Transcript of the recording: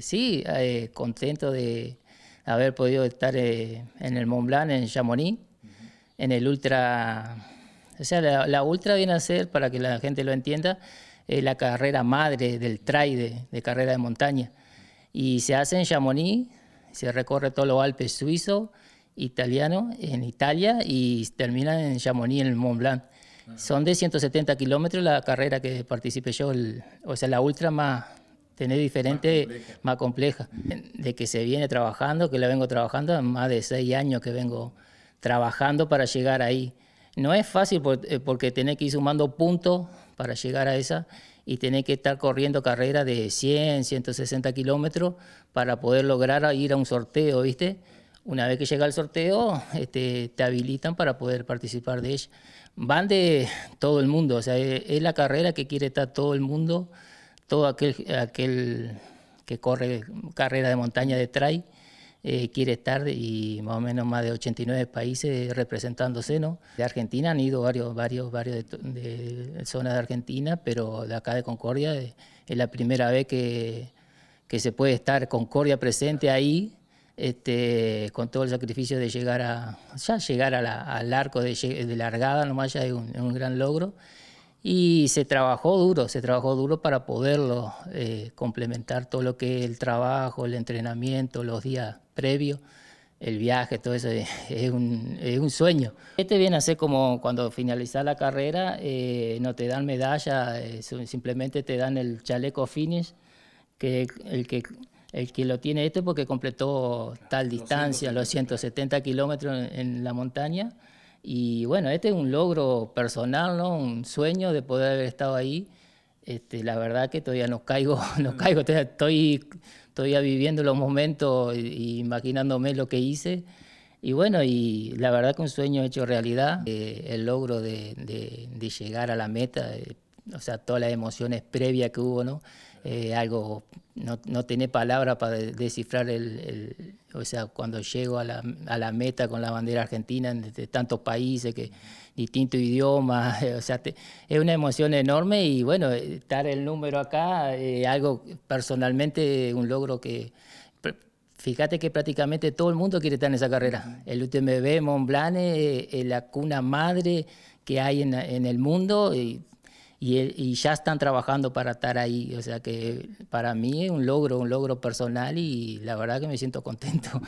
Sí, eh, contento de haber podido estar eh, en el Mont Blanc, en Chamonix, en el Ultra. O sea, la, Ultra viene a ser, para que la gente lo entienda, eh, la carrera madre del trail de, carrera de montaña. Y se hace en Chamonix, se recorre todos los Alpes suizos, italianos, en Italia y termina en Chamonix, en el Mont Blanc. Son de 170 kilómetros la carrera que participé yo, o sea, la Ultra más tener diferente, más compleja. de que se viene trabajando, que la vengo trabajando, más de seis años que vengo trabajando para llegar ahí. No es fácil eh, porque tenés que ir sumando puntos para llegar a esa y tenés que estar corriendo carreras de 100, 160 kilómetros para poder lograr ir a un sorteo, ¿viste? Una vez que llega el sorteo, este, te habilitan para poder participar de ella. Van de todo el mundo, o sea, es la carrera que quiere estar todo el mundo todo aquel, aquel que corre carrera de montaña de trail eh, quiere estar y más o menos más de 89 países representándose, ¿no? De Argentina han ido varios, varios, varios de, zonas de Argentina, pero de acá de Concordia eh, es, la primera vez que, que, se puede estar Concordia presente ahí, este, con todo el sacrificio de llegar a, llegar al arco de, largada, nomás ya es un gran logro. Y se trabajó duro, se trabajó duro para poderlo eh, complementar todo lo que es el trabajo, el entrenamiento, los días previos, el viaje, todo eso es, un, es un, sueño. Este viene a ser como cuando finalizas la carrera, eh, no te dan medalla, eh, simplemente te dan el chaleco finish, que el que el que lo tiene este porque completó tal distancia, los 170 kilómetros en la montaña. Y bueno, este es un logro personal, ¿no? Un sueño de poder haber estado ahí. Este, la verdad que todavía no caigo, no caigo, mm. estoy todavía viviendo los momentos e imaginándome lo que hice. Y bueno, y la verdad que un sueño hecho realidad, eh, el logro de, de, llegar a la meta, eh, o sea, todas las emociones previas que hubo, ¿no? Eh, algo, no, no tener palabras para descifrar el, o sea, cuando llego a la, meta con la bandera argentina de tantos países, que distintos idiomas, o sea, es una emoción enorme y bueno, estar el número acá, es eh, algo personalmente, un logro que... Fíjate que prácticamente todo el mundo quiere estar en esa carrera. El UTMB, Mont Blanc, eh, eh, la cuna madre que hay en, en el mundo, y y, ya están trabajando para estar ahí. O sea que para mí es un logro, un logro personal y la verdad que me siento contento.